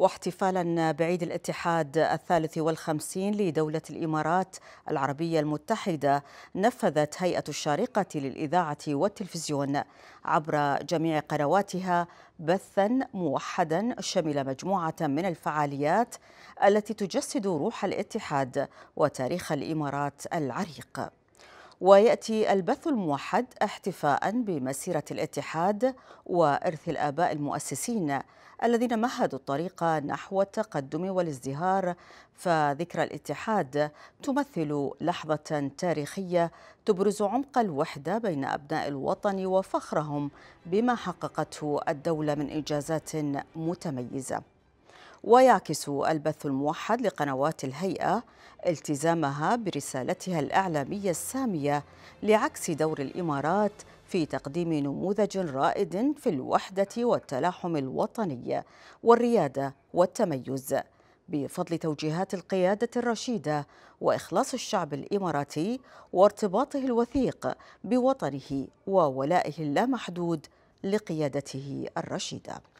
واحتفالا بعيد الاتحاد الثالث والخمسين لدولة الإمارات العربية المتحدة نفذت هيئة الشارقة للإذاعة والتلفزيون عبر جميع قنواتها بثا موحدا شمل مجموعة من الفعاليات التي تجسد روح الاتحاد وتاريخ الإمارات العريق ويأتي البث الموحد احتفاء بمسيرة الاتحاد وإرث الآباء المؤسسين الذين مهدوا الطريق نحو التقدم والازدهار فذكرى الاتحاد تمثل لحظة تاريخية تبرز عمق الوحدة بين أبناء الوطن وفخرهم بما حققته الدولة من إنجازات متميزة ويعكس البث الموحد لقنوات الهيئة التزامها برسالتها الإعلامية السامية لعكس دور الإمارات في تقديم نموذج رائد في الوحدة والتلاحم الوطني والريادة والتميز بفضل توجيهات القيادة الرشيدة وإخلاص الشعب الإماراتي وارتباطه الوثيق بوطنه وولائه اللامحدود لقيادته الرشيده